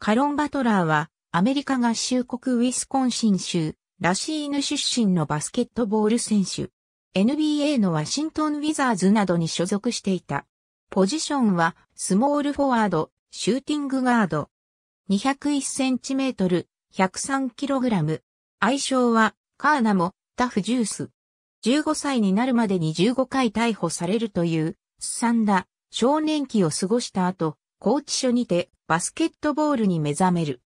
カロン・バトラーは、アメリカ合衆国ウィスコンシン州、ラシーヌ出身のバスケットボール選手。NBA のワシントン・ウィザーズなどに所属していた。ポジションは、スモールフォワード、シューティングガード。2 0 1トル、1 0 3ラム。愛称は、カーナモ、タフジュース。15歳になるまでに15回逮捕されるという、すさんだ、少年期を過ごした後、高知所にてバスケットボールに目覚める。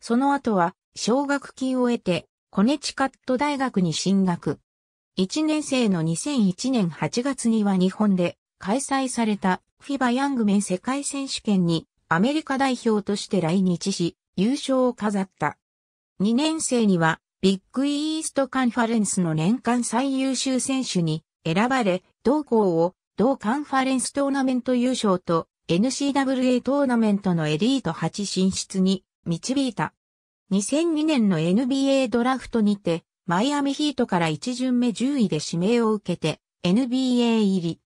その後は奨学金を得てコネチカット大学に進学。1年生の2001年8月には日本で開催されたフィバヤングメン世界選手権にアメリカ代表として来日し優勝を飾った。2年生にはビッグイーストカンファレンスの年間最優秀選手に選ばれ、同校を同カンファレンストーナメント優勝と NCAA トーナメントのエリート8進出に導いた。2002年の NBA ドラフトにて、マイアミヒートから1巡目10位で指名を受けて NBA 入り。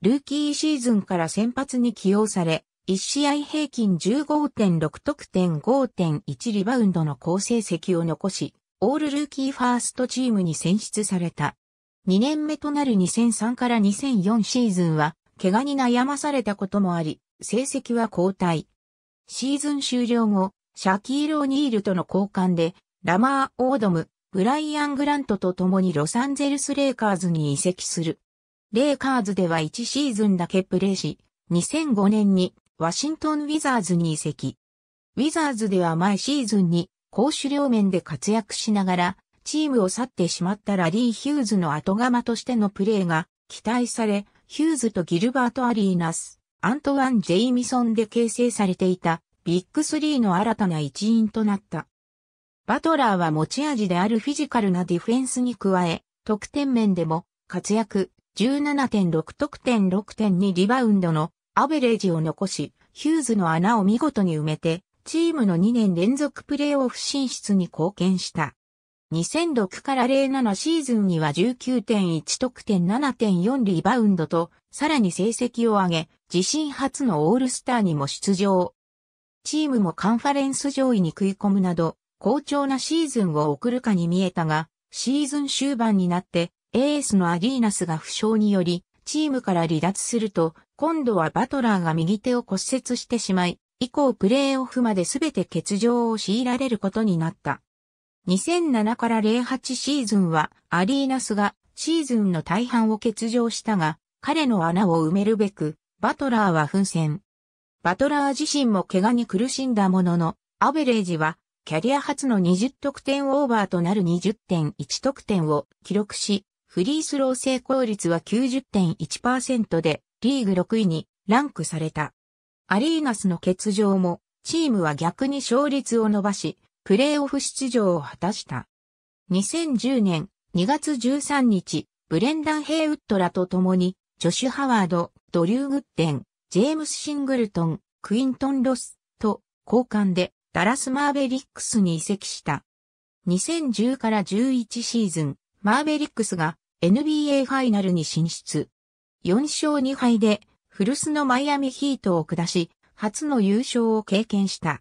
ルーキーシーズンから先発に起用され、1試合平均15.6得点5.1リバウンドの好成績を残し、オールルーキーファーストチームに選出された。2年目となる2003から2004シーズンは、怪我に悩まされたこともあり、成績は後退。シーズン終了後、シャキール・オニールとの交換で、ラマー・オードム、ブライアン・グラントと共にロサンゼルス・レイカーズに移籍する。レイカーズでは1シーズンだけプレーし、2005年にワシントン・ウィザーズに移籍。ウィザーズでは前シーズンに攻守両面で活躍しながら、チームを去ってしまったラリー・ヒューズの後釜としてのプレーが期待され、ヒューズとギルバート・アリーナス、アントワン・ジェイミソンで形成されていたビッグスリーの新たな一員となった。バトラーは持ち味であるフィジカルなディフェンスに加え、得点面でも活躍17.6得点6.2リバウンドのアベレージを残し、ヒューズの穴を見事に埋めて、チームの2年連続プレーオフ進出に貢献した。2006から07シーズンには19.1得点7.4リバウンドと、さらに成績を上げ、自身初のオールスターにも出場。チームもカンファレンス上位に食い込むなど、好調なシーズンを送るかに見えたが、シーズン終盤になって、エースのアリーナスが負傷により、チームから離脱すると、今度はバトラーが右手を骨折してしまい、以降プレーオフまで全て欠場を強いられることになった。2007から08シーズンはアリーナスがシーズンの大半を欠場したが、彼の穴を埋めるべく、バトラーは奮戦。バトラー自身も怪我に苦しんだものの、アベレージはキャリア初の20得点オーバーとなる20.1得点を記録し、フリースロー成功率は90.1%でリーグ6位にランクされた。アリーナスの欠場もチームは逆に勝率を伸ばし、プレーオフ出場を果たした。2010年2月13日、ブレンダン・ヘイウッドらと共に、ジョシュ・ハワード、ドリュー・グッデン、ジェームス・シングルトン、クイントン・ロスと交換でダラス・マーベリックスに移籍した。2010から11シーズン、マーベリックスが NBA ファイナルに進出。4勝2敗で古巣のマイアミヒートを下し、初の優勝を経験した。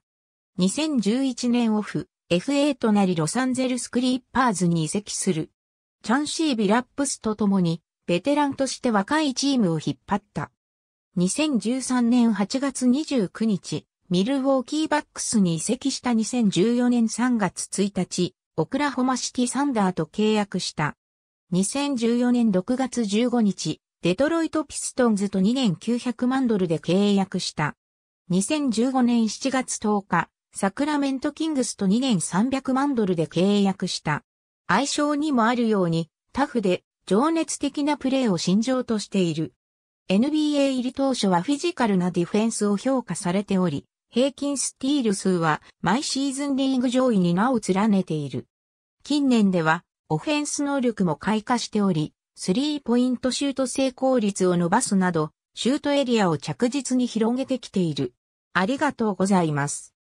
2011年オフ、FA となりロサンゼルスクリーパーズに移籍する。チャンシー・ビラップスと共に、ベテランとして若いチームを引っ張った。2013年8月29日、ミルウォーキーバックスに移籍した2014年3月1日、オクラホマシティサンダーと契約した。2014年6月15日、デトロイトピストンズと2年900万ドルで契約した。2015年7月10日、サクラメントキングスと2年300万ドルで契約した。相性にもあるように、タフで情熱的なプレーを信条としている。NBA 入り当初はフィジカルなディフェンスを評価されており、平均スティール数は毎シーズンリーグ上位に名を連ねている。近年ではオフェンス能力も開花しており、スリーポイントシュート成功率を伸ばすなど、シュートエリアを着実に広げてきている。ありがとうございます。